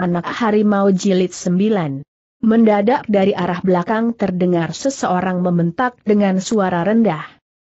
Anak Harimau Jilid 9 Mendadak dari arah belakang terdengar seseorang membentak dengan suara rendah.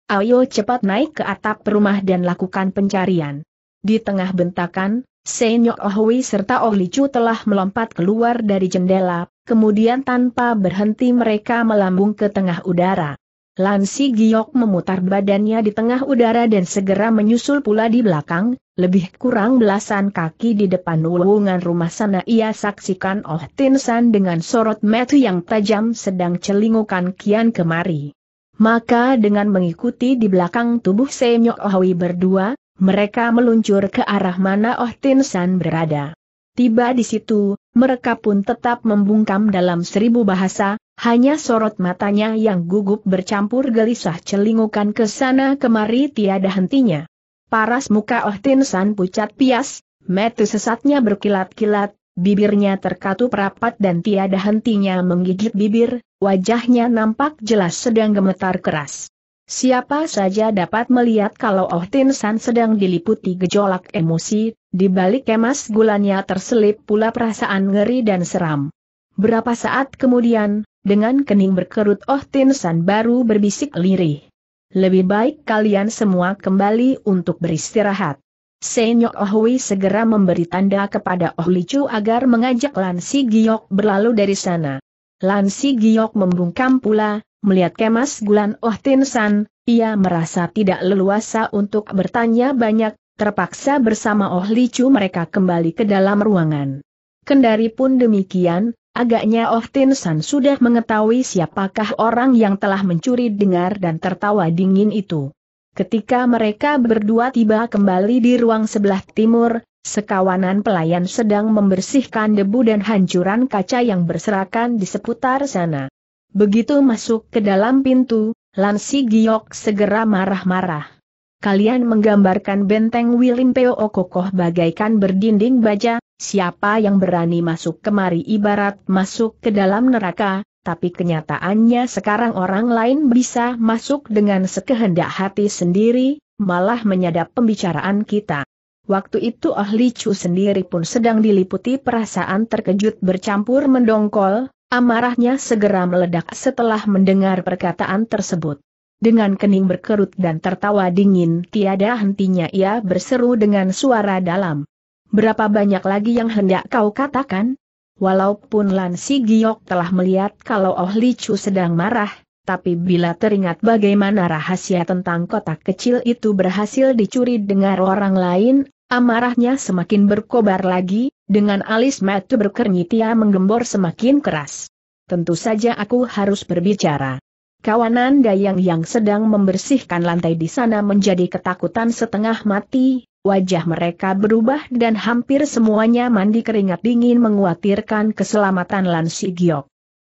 Ayo cepat naik ke atap rumah dan lakukan pencarian. Di tengah bentakan, Senyok Ohui serta Oh Licu telah melompat keluar dari jendela, kemudian tanpa berhenti mereka melambung ke tengah udara. Lansi Giok memutar badannya di tengah udara dan segera menyusul pula di belakang, lebih kurang belasan kaki di depan wulungan rumah sana ia saksikan Oh Tin San dengan sorot metu yang tajam sedang celingukan kian kemari. Maka dengan mengikuti di belakang tubuh Senyok Ohui berdua, mereka meluncur ke arah mana Oh Tin San berada. Tiba di situ, mereka pun tetap membungkam dalam seribu bahasa, hanya sorot matanya yang gugup bercampur gelisah celingukan ke sana kemari tiada hentinya. Paras muka Oh Tin pucat pias, metu sesatnya berkilat-kilat, bibirnya terkatup rapat dan tiada hentinya menggigit bibir, wajahnya nampak jelas sedang gemetar keras. Siapa saja dapat melihat kalau Oh Tin sedang diliputi gejolak emosi, di balik emas gulanya terselip pula perasaan ngeri dan seram. Berapa saat kemudian, dengan kening berkerut Oh Tinsan baru berbisik lirih. Lebih baik kalian semua kembali untuk beristirahat. Senyok Oh Wei segera memberi tanda kepada Oh Li Chu agar mengajak Lan Si Giok berlalu dari sana. Lan Si Giok membungkam pula, melihat kemas gulan Oh Tinsan, ia merasa tidak leluasa untuk bertanya banyak, terpaksa bersama Oh Li Chu mereka kembali ke dalam ruangan. Kendari pun demikian, Agaknya Oftin San sudah mengetahui siapakah orang yang telah mencuri dengar dan tertawa dingin itu. Ketika mereka berdua tiba kembali di ruang sebelah timur, sekawanan pelayan sedang membersihkan debu dan hancuran kaca yang berserakan di seputar sana. Begitu masuk ke dalam pintu, Lansi Giok segera marah-marah. Kalian menggambarkan benteng Wilimpeo Peo kokoh bagaikan berdinding baja, siapa yang berani masuk kemari ibarat masuk ke dalam neraka, tapi kenyataannya sekarang orang lain bisa masuk dengan sekehendak hati sendiri, malah menyadap pembicaraan kita. Waktu itu ahli Li Chu sendiri pun sedang diliputi perasaan terkejut bercampur mendongkol, amarahnya segera meledak setelah mendengar perkataan tersebut. Dengan kening berkerut dan tertawa dingin tiada hentinya ia berseru dengan suara dalam. Berapa banyak lagi yang hendak kau katakan? Walaupun Lan Si Giok telah melihat kalau Oh Li Chu sedang marah, tapi bila teringat bagaimana rahasia tentang kotak kecil itu berhasil dicuri dengar orang lain, amarahnya semakin berkobar lagi, dengan alis mata berkernyit ia menggembor semakin keras. Tentu saja aku harus berbicara. Kawanan Dayang yang sedang membersihkan lantai di sana menjadi ketakutan setengah mati, Wajah mereka berubah dan hampir semuanya mandi keringat dingin menguatirkan keselamatan Lan Si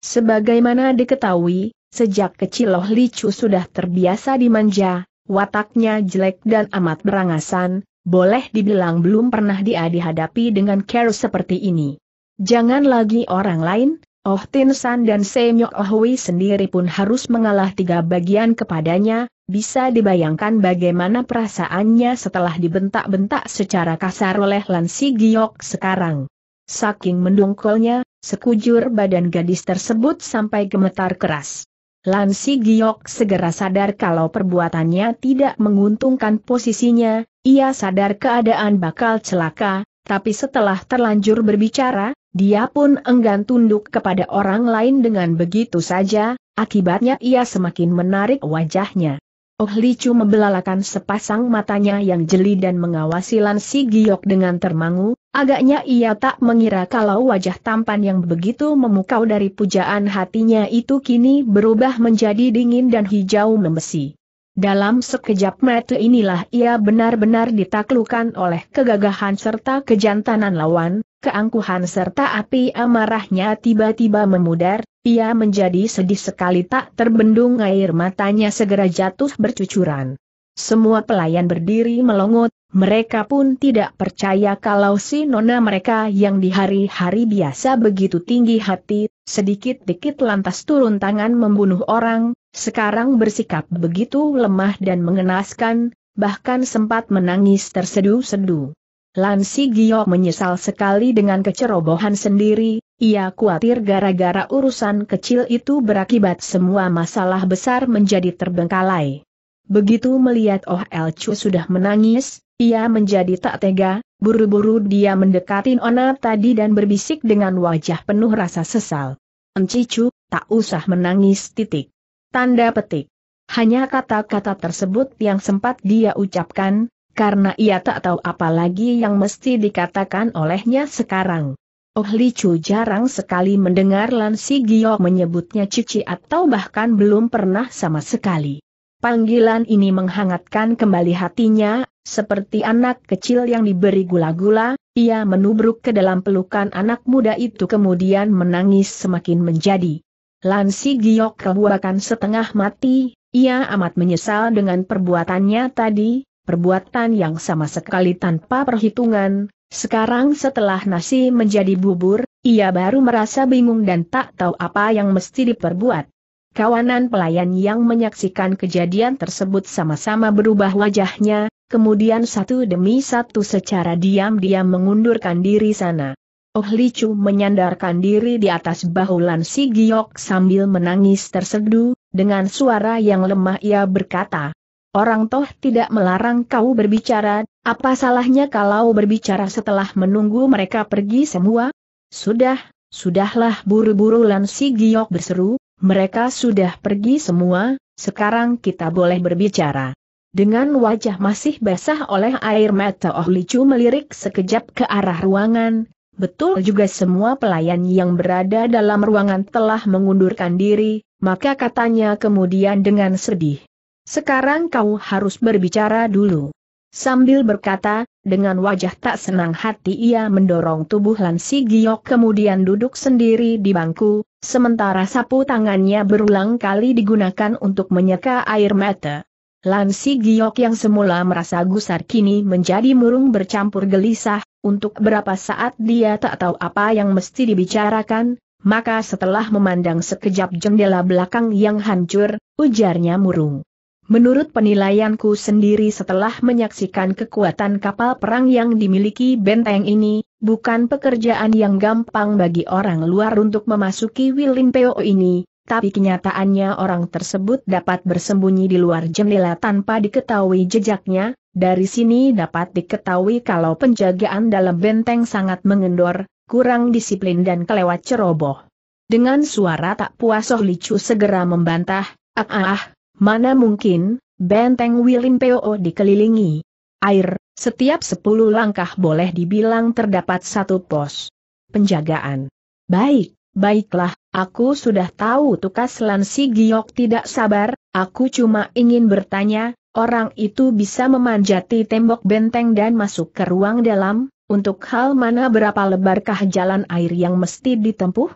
Sebagaimana diketahui, sejak kecil Loh Licu sudah terbiasa dimanja, wataknya jelek dan amat berangasan, boleh dibilang belum pernah dia dihadapi dengan care seperti ini. Jangan lagi orang lain, Oh Tin San dan Oh Ohui sendiri pun harus mengalah tiga bagian kepadanya, bisa dibayangkan bagaimana perasaannya setelah dibentak-bentak secara kasar oleh Lan Si Giok sekarang. Saking mendongkolnya, sekujur badan gadis tersebut sampai gemetar keras. Lan Si Giok segera sadar kalau perbuatannya tidak menguntungkan posisinya, ia sadar keadaan bakal celaka, tapi setelah terlanjur berbicara, dia pun enggan tunduk kepada orang lain dengan begitu saja, akibatnya ia semakin menarik wajahnya. Oh Licu membelalakan sepasang matanya yang jeli dan mengawasi Lan Si Giok dengan termangu, agaknya ia tak mengira kalau wajah tampan yang begitu memukau dari pujaan hatinya itu kini berubah menjadi dingin dan hijau membesi. Dalam sekejap mata inilah ia benar-benar ditaklukan oleh kegagahan serta kejantanan lawan, keangkuhan serta api amarahnya tiba-tiba memudar, ia menjadi sedih sekali tak terbendung air matanya segera jatuh bercucuran. Semua pelayan berdiri melongot, mereka pun tidak percaya kalau si nona mereka yang di hari-hari biasa begitu tinggi hati, sedikit-dikit lantas turun tangan membunuh orang, sekarang bersikap begitu lemah dan mengenaskan, bahkan sempat menangis terseduh-seduh. Lansi Gio menyesal sekali dengan kecerobohan sendiri, ia khawatir gara-gara urusan kecil itu berakibat semua masalah besar menjadi terbengkalai. Begitu melihat Oh Chu sudah menangis, ia menjadi tak tega, buru-buru dia mendekati Ona tadi dan berbisik dengan wajah penuh rasa sesal. Encicu, tak usah menangis titik. Tanda petik. Hanya kata-kata tersebut yang sempat dia ucapkan, karena ia tak tahu apa lagi yang mesti dikatakan olehnya sekarang. Oh Chu jarang sekali mendengar Lan Si Gio menyebutnya cici atau bahkan belum pernah sama sekali. Panggilan ini menghangatkan kembali hatinya, seperti anak kecil yang diberi gula-gula, ia menubruk ke dalam pelukan anak muda itu kemudian menangis semakin menjadi. Lansi Giok kebuakan setengah mati, ia amat menyesal dengan perbuatannya tadi, perbuatan yang sama sekali tanpa perhitungan, sekarang setelah nasi menjadi bubur, ia baru merasa bingung dan tak tahu apa yang mesti diperbuat. Kawanan pelayan yang menyaksikan kejadian tersebut sama-sama berubah wajahnya, kemudian satu demi satu secara diam-diam mengundurkan diri sana. Oh Licu menyandarkan diri di atas bahu Lan Si Giok sambil menangis tersedu, dengan suara yang lemah ia berkata, Orang toh tidak melarang kau berbicara, apa salahnya kalau berbicara setelah menunggu mereka pergi semua? Sudah, sudahlah buru-buru Lan Si Giok berseru, mereka sudah pergi semua, sekarang kita boleh berbicara. Dengan wajah masih basah oleh air mata Oh Licu melirik sekejap ke arah ruangan, betul juga semua pelayan yang berada dalam ruangan telah mengundurkan diri, maka katanya kemudian dengan sedih. Sekarang kau harus berbicara dulu. Sambil berkata, dengan wajah tak senang hati ia mendorong tubuh Lansi Giok kemudian duduk sendiri di bangku, sementara sapu tangannya berulang kali digunakan untuk menyeka air mata. Lansi Giok yang semula merasa gusar kini menjadi murung bercampur gelisah, untuk berapa saat dia tak tahu apa yang mesti dibicarakan, maka setelah memandang sekejap jendela belakang yang hancur, ujarnya murung. Menurut penilaianku sendiri setelah menyaksikan kekuatan kapal perang yang dimiliki benteng ini, Bukan pekerjaan yang gampang bagi orang luar untuk memasuki Peo ini, tapi kenyataannya orang tersebut dapat bersembunyi di luar jendela tanpa diketahui jejaknya, dari sini dapat diketahui kalau penjagaan dalam benteng sangat mengendor, kurang disiplin dan kelewat ceroboh. Dengan suara tak puas Oh Licu segera membantah, ah ah, ah mana mungkin, benteng Peo dikelilingi. Air, setiap sepuluh langkah boleh dibilang terdapat satu pos penjagaan. Baik, baiklah, aku sudah tahu tukas Lansi Giok tidak sabar, aku cuma ingin bertanya, orang itu bisa memanjati tembok benteng dan masuk ke ruang dalam, untuk hal mana berapa lebarkah jalan air yang mesti ditempuh?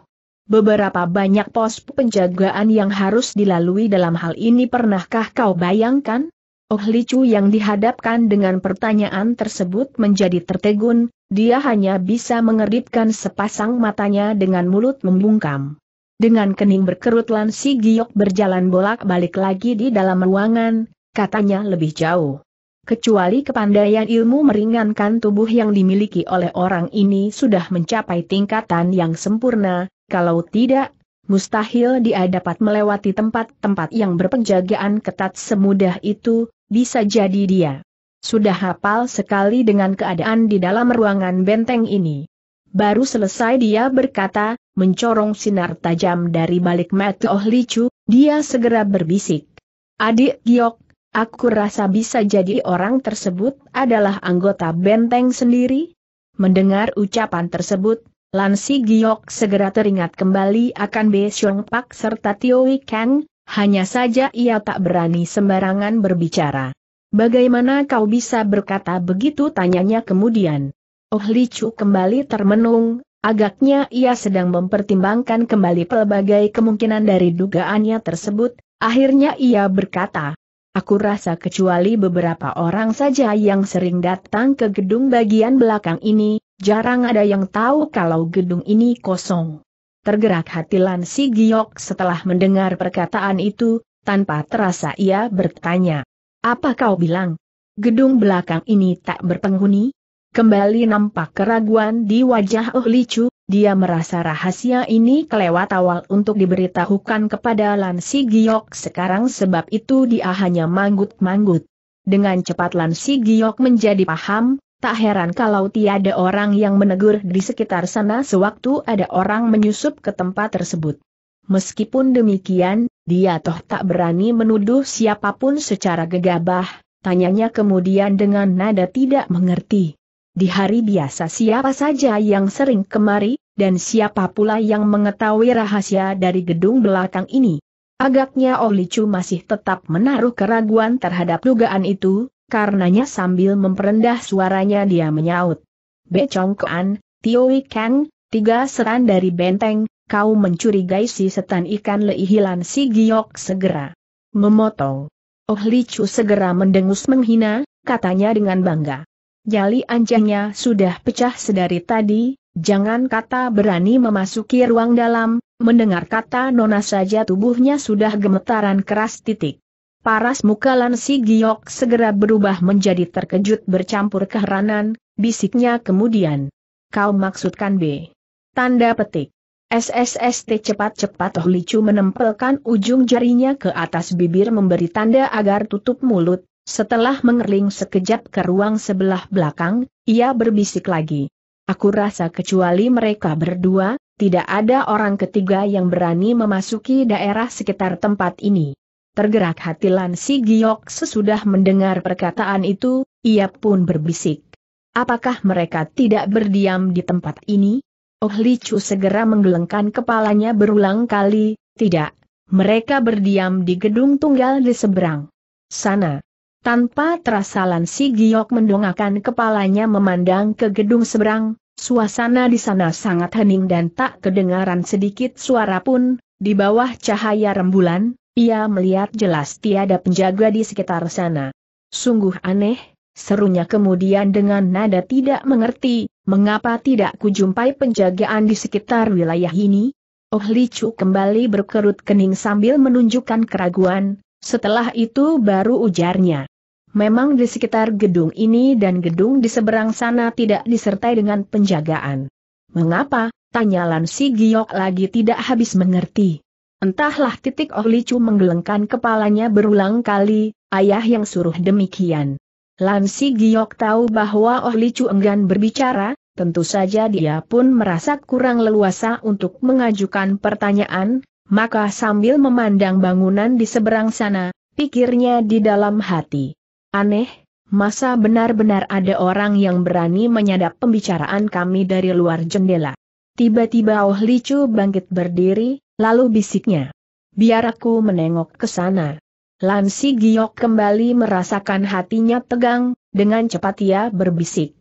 Beberapa banyak pos penjagaan yang harus dilalui dalam hal ini pernahkah kau bayangkan? Oh Chu yang dihadapkan dengan pertanyaan tersebut menjadi tertegun, dia hanya bisa mengeritkan sepasang matanya dengan mulut membungkam. Dengan kening berkerut Lan Si Giok berjalan bolak-balik lagi di dalam ruangan, katanya lebih jauh. Kecuali kepandaian ilmu meringankan tubuh yang dimiliki oleh orang ini sudah mencapai tingkatan yang sempurna, kalau tidak, mustahil dia dapat melewati tempat-tempat yang berpenjagaan ketat semudah itu, bisa jadi dia sudah hafal sekali dengan keadaan di dalam ruangan benteng ini. Baru selesai dia berkata, mencorong sinar tajam dari balik mata Oh Licu, dia segera berbisik. Adik Giok, aku rasa bisa jadi orang tersebut adalah anggota benteng sendiri? Mendengar ucapan tersebut, Lansi Giok segera teringat kembali akan Be Siong Pak serta Tio Kang, hanya saja ia tak berani sembarangan berbicara. Bagaimana kau bisa berkata begitu tanyanya kemudian. Oh Licu kembali termenung, agaknya ia sedang mempertimbangkan kembali pelbagai kemungkinan dari dugaannya tersebut, akhirnya ia berkata, Aku rasa kecuali beberapa orang saja yang sering datang ke gedung bagian belakang ini, jarang ada yang tahu kalau gedung ini kosong. Tergerak hati Lan Si Giok setelah mendengar perkataan itu, tanpa terasa ia bertanya. Apa kau bilang? Gedung belakang ini tak berpenghuni? Kembali nampak keraguan di wajah Oh Licu, dia merasa rahasia ini kelewat awal untuk diberitahukan kepada Lan Si Giok sekarang sebab itu dia hanya manggut-manggut. Dengan cepat Lan Si Giok menjadi paham, Tak heran kalau tiada orang yang menegur di sekitar sana sewaktu ada orang menyusup ke tempat tersebut. Meskipun demikian, dia toh tak berani menuduh siapapun secara gegabah, tanyanya kemudian dengan nada tidak mengerti. Di hari biasa siapa saja yang sering kemari, dan siapa pula yang mengetahui rahasia dari gedung belakang ini. Agaknya Olicu masih tetap menaruh keraguan terhadap dugaan itu, Karenanya sambil memperendah suaranya dia menyaut. Becongkoan, Tioi Kang, tiga seran dari benteng, kau mencurigai si setan ikan leihilan si giok segera. Memotong. Oh Chu segera mendengus menghina, katanya dengan bangga. Jali anjingnya sudah pecah sedari tadi, jangan kata berani memasuki ruang dalam, mendengar kata nona saja tubuhnya sudah gemetaran keras titik. Paras muka Lan Si Giok segera berubah menjadi terkejut bercampur keheranan, bisiknya kemudian. Kau maksudkan B. Tanda petik. SSST cepat-cepat Oh Licu menempelkan ujung jarinya ke atas bibir memberi tanda agar tutup mulut, setelah mengerling sekejap ke ruang sebelah belakang, ia berbisik lagi. Aku rasa kecuali mereka berdua, tidak ada orang ketiga yang berani memasuki daerah sekitar tempat ini. Tergerak hati Lan giok sesudah mendengar perkataan itu, ia pun berbisik. Apakah mereka tidak berdiam di tempat ini? Oh Li Chu segera menggelengkan kepalanya berulang kali, tidak. Mereka berdiam di gedung tunggal di seberang sana. Tanpa terasa Lan giok mendongakkan kepalanya memandang ke gedung seberang, suasana di sana sangat hening dan tak kedengaran sedikit suara pun, di bawah cahaya rembulan, ia melihat jelas tiada penjaga di sekitar sana. Sungguh aneh, serunya kemudian dengan nada tidak mengerti, mengapa tidak kujumpai penjagaan di sekitar wilayah ini? Oh Chu kembali berkerut kening sambil menunjukkan keraguan, setelah itu baru ujarnya. Memang di sekitar gedung ini dan gedung di seberang sana tidak disertai dengan penjagaan. Mengapa? Tanya Si Giok lagi tidak habis mengerti. Entahlah titik Oh Licu menggelengkan kepalanya berulang kali, ayah yang suruh demikian. Lan Si Giok tahu bahwa Oh Licu enggan berbicara, tentu saja dia pun merasa kurang leluasa untuk mengajukan pertanyaan, maka sambil memandang bangunan di seberang sana, pikirnya di dalam hati. Aneh, masa benar-benar ada orang yang berani menyadap pembicaraan kami dari luar jendela. Tiba-tiba Oh Licu bangkit berdiri, lalu bisiknya. Biar aku menengok ke sana. Lansi Giok kembali merasakan hatinya tegang, dengan cepat ia berbisik.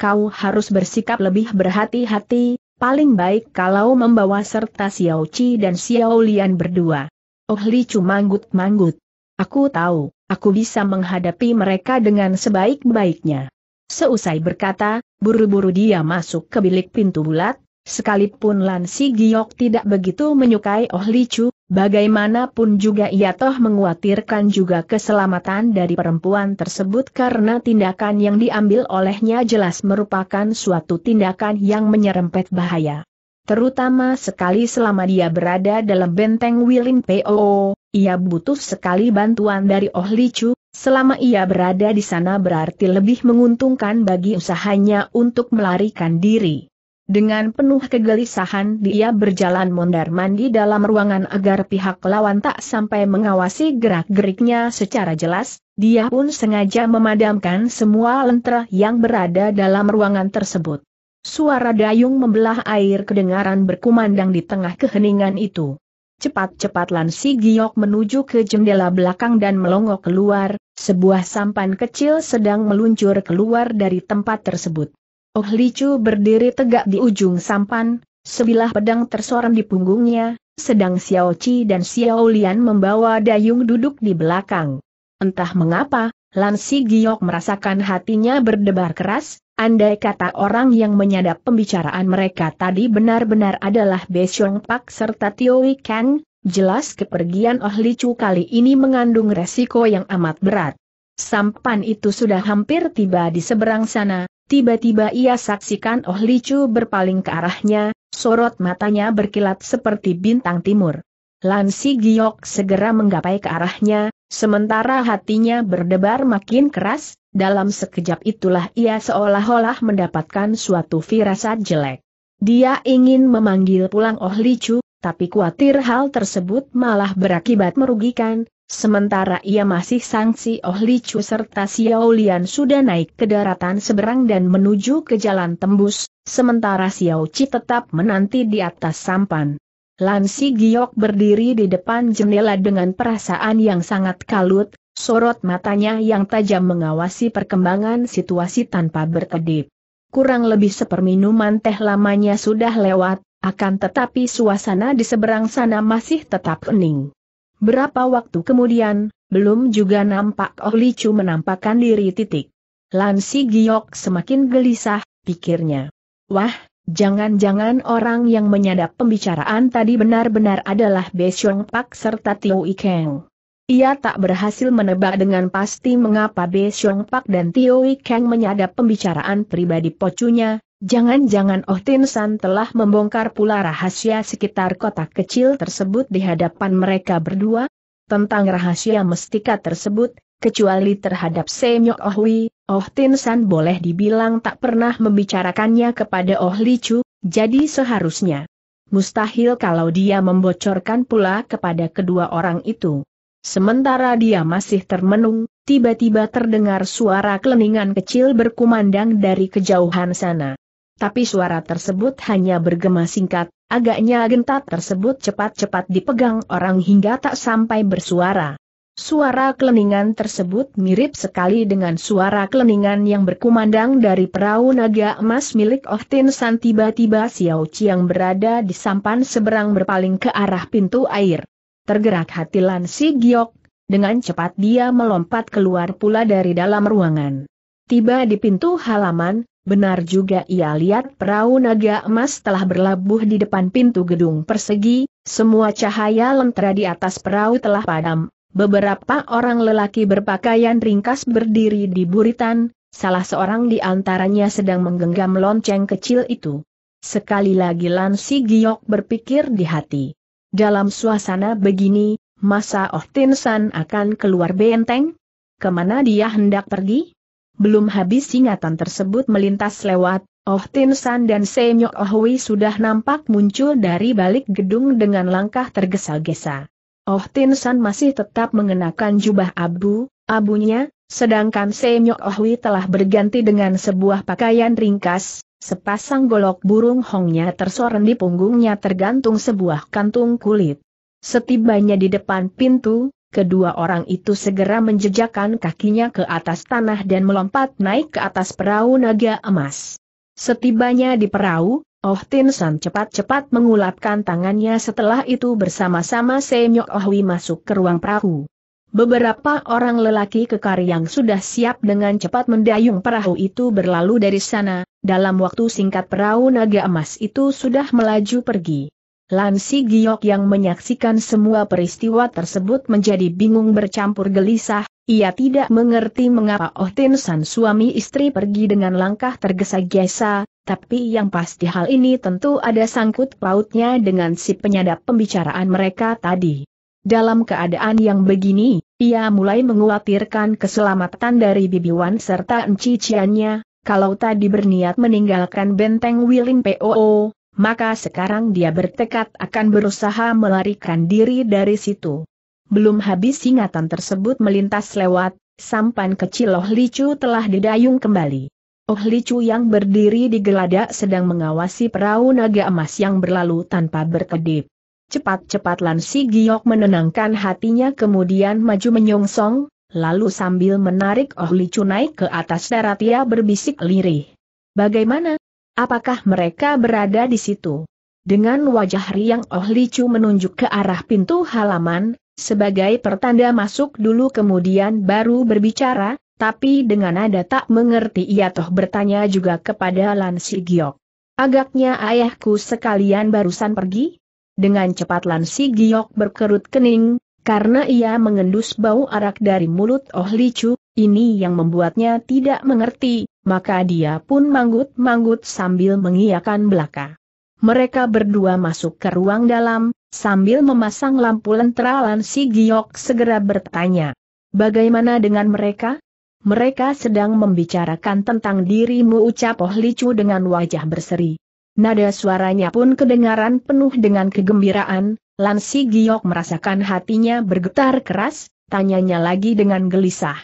Kau harus bersikap lebih berhati-hati, paling baik kalau membawa serta Xiao Qi dan Xiao Lian berdua. Oh Licu manggut-manggut. Aku tahu, aku bisa menghadapi mereka dengan sebaik-baiknya. Seusai berkata, buru-buru dia masuk ke bilik pintu bulat, Sekalipun Lan Si Giok tidak begitu menyukai Oh Li Chu, bagaimanapun juga ia toh menguatirkan juga keselamatan dari perempuan tersebut karena tindakan yang diambil olehnya jelas merupakan suatu tindakan yang menyerempet bahaya. Terutama sekali selama dia berada dalam benteng Wilin POO, ia butuh sekali bantuan dari Oh Li Chu, selama ia berada di sana berarti lebih menguntungkan bagi usahanya untuk melarikan diri. Dengan penuh kegelisahan dia berjalan mondar-mandi dalam ruangan agar pihak lawan tak sampai mengawasi gerak-geriknya secara jelas, dia pun sengaja memadamkan semua lentera yang berada dalam ruangan tersebut. Suara dayung membelah air kedengaran berkumandang di tengah keheningan itu. Cepat-cepat Lansi Giok menuju ke jendela belakang dan melongok keluar, sebuah sampan kecil sedang meluncur keluar dari tempat tersebut. Oh Licu berdiri tegak di ujung sampan, sebilah pedang tersorong di punggungnya, sedang Xiao Qi dan Xiao Lian membawa dayung duduk di belakang. Entah mengapa, Lan Si Giok merasakan hatinya berdebar keras, andai kata orang yang menyadap pembicaraan mereka tadi benar-benar adalah Besiong Pak serta Tio Kang, jelas kepergian Oh Licu kali ini mengandung resiko yang amat berat. Sampan itu sudah hampir tiba di seberang sana, Tiba-tiba ia saksikan Oh Licu berpaling ke arahnya, sorot matanya berkilat seperti bintang timur. Lansi Giok segera menggapai ke arahnya, sementara hatinya berdebar makin keras, dalam sekejap itulah ia seolah-olah mendapatkan suatu firasat jelek. Dia ingin memanggil pulang Oh Licu, tapi khawatir hal tersebut malah berakibat merugikan, Sementara ia masih sangsi Oh Li Chu serta Xiao Lian sudah naik ke daratan seberang dan menuju ke jalan tembus, sementara Xiao Chi tetap menanti di atas sampan. Lansi Giok berdiri di depan jendela dengan perasaan yang sangat kalut, sorot matanya yang tajam mengawasi perkembangan situasi tanpa berkedip. Kurang lebih seperminuman teh lamanya sudah lewat, akan tetapi suasana di seberang sana masih tetap hening. Berapa waktu kemudian, belum juga nampak Oh Chu menampakkan diri titik. Lansi Giok semakin gelisah, pikirnya. Wah, jangan-jangan orang yang menyadap pembicaraan tadi benar-benar adalah Besyong Pak serta Tio Ikeng. Ia tak berhasil menebak dengan pasti mengapa Be Xiong Pak dan Tio Keng menyadap pembicaraan pribadi pocunya, Jangan-jangan Oh Tin San telah membongkar pula rahasia sekitar kotak kecil tersebut di hadapan mereka berdua? Tentang rahasia mestika tersebut, kecuali terhadap Semyo Oh Hui, Oh Tin San boleh dibilang tak pernah membicarakannya kepada Oh Li Chu, jadi seharusnya mustahil kalau dia membocorkan pula kepada kedua orang itu. Sementara dia masih termenung, tiba-tiba terdengar suara keleningan kecil berkumandang dari kejauhan sana tapi suara tersebut hanya bergema singkat, agaknya genta tersebut cepat-cepat dipegang orang hingga tak sampai bersuara. Suara keleningan tersebut mirip sekali dengan suara keleningan yang berkumandang dari perahu naga emas milik Oh Tin San tiba-tiba Xiao Chiang berada di sampan seberang berpaling ke arah pintu air. Tergerak hati Lan Si Giok, dengan cepat dia melompat keluar pula dari dalam ruangan. Tiba di pintu halaman, Benar juga ia lihat perahu naga emas telah berlabuh di depan pintu gedung persegi, semua cahaya lentera di atas perahu telah padam. Beberapa orang lelaki berpakaian ringkas berdiri di buritan, salah seorang di antaranya sedang menggenggam lonceng kecil itu. Sekali lagi Lan Si Giok berpikir di hati. Dalam suasana begini, masa Oh Tin San akan keluar benteng? Kemana dia hendak pergi? Belum habis ingatan tersebut melintas lewat, Oh Tin San dan Senyok Oh Hui sudah nampak muncul dari balik gedung dengan langkah tergesa-gesa. Oh Tin San masih tetap mengenakan jubah abu, abunya, sedangkan Senyok Oh Hui telah berganti dengan sebuah pakaian ringkas, sepasang golok burung hongnya tersorong di punggungnya tergantung sebuah kantung kulit. Setibanya di depan pintu, Kedua orang itu segera menjejakkan kakinya ke atas tanah dan melompat naik ke atas perahu naga emas. Setibanya di perahu, Oh Tin San cepat-cepat mengulapkan tangannya setelah itu bersama-sama Senyok Ohwi masuk ke ruang perahu. Beberapa orang lelaki kekar yang sudah siap dengan cepat mendayung perahu itu berlalu dari sana, dalam waktu singkat perahu naga emas itu sudah melaju pergi. Lansi Giok yang menyaksikan semua peristiwa tersebut menjadi bingung bercampur gelisah, ia tidak mengerti mengapa Oh Tin San suami istri pergi dengan langkah tergesa-gesa, tapi yang pasti hal ini tentu ada sangkut pautnya dengan si penyadap pembicaraan mereka tadi. Dalam keadaan yang begini, ia mulai menguatirkan keselamatan dari Bibi Wan serta Enci enciciannya, kalau tadi berniat meninggalkan benteng Wilin POO, maka sekarang dia bertekad akan berusaha melarikan diri dari situ. Belum habis ingatan tersebut melintas lewat, sampan kecil Oh Licu telah didayung kembali. Oh Licu yang berdiri di geladak sedang mengawasi perahu naga emas yang berlalu tanpa berkedip. Cepat-cepat Lansi Giok menenangkan hatinya kemudian maju menyongsong, lalu sambil menarik Oh Licu naik ke atas darat ia berbisik lirih. Bagaimana, Apakah mereka berada di situ? Dengan wajah riang Oh Licu menunjuk ke arah pintu halaman, sebagai pertanda masuk dulu kemudian baru berbicara, tapi dengan nada tak mengerti ia toh bertanya juga kepada Lan Si Giok. Agaknya ayahku sekalian barusan pergi? Dengan cepat Lan Si Giok berkerut kening, karena ia mengendus bau arak dari mulut Oh Licu, ini yang membuatnya tidak mengerti, maka dia pun manggut-manggut sambil mengiakan belaka. Mereka berdua masuk ke ruang dalam, sambil memasang lampu lentera si Giok segera bertanya. Bagaimana dengan mereka? Mereka sedang membicarakan tentang dirimu ucap Oh Licu dengan wajah berseri. Nada suaranya pun kedengaran penuh dengan kegembiraan, Lansi Giok merasakan hatinya bergetar keras, tanyanya lagi dengan gelisah.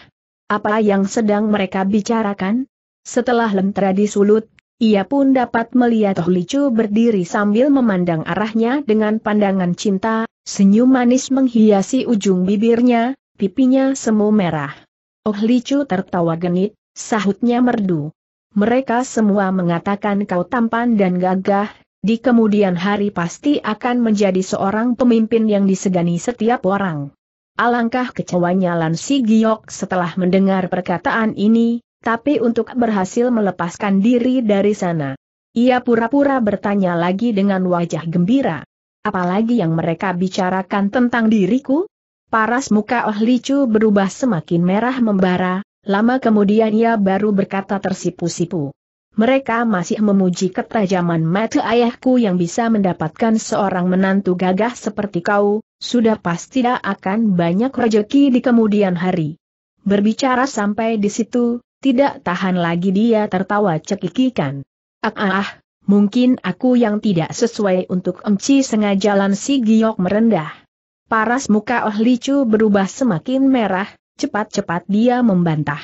Apa yang sedang mereka bicarakan? Setelah lentera disulut, ia pun dapat melihat Toh Licu berdiri sambil memandang arahnya dengan pandangan cinta, senyum manis menghiasi ujung bibirnya, pipinya semu merah. Oh Licu tertawa genit, sahutnya merdu. Mereka semua mengatakan kau tampan dan gagah, di kemudian hari pasti akan menjadi seorang pemimpin yang disegani setiap orang. Alangkah kecewanya Lan Si Giok setelah mendengar perkataan ini, tapi untuk berhasil melepaskan diri dari sana. Ia pura-pura bertanya lagi dengan wajah gembira. Apalagi yang mereka bicarakan tentang diriku? Paras muka Oh Licu berubah semakin merah membara, lama kemudian ia baru berkata tersipu-sipu. Mereka masih memuji ketajaman mata ayahku yang bisa mendapatkan seorang menantu gagah seperti kau, sudah pasti tidak akan banyak rejeki di kemudian hari. Berbicara sampai di situ, tidak tahan lagi dia tertawa cekikikan. Ah, ah, ah, mungkin aku yang tidak sesuai untuk emci sengaja si Giok merendah. Paras muka Oh Licu berubah semakin merah, cepat-cepat dia membantah.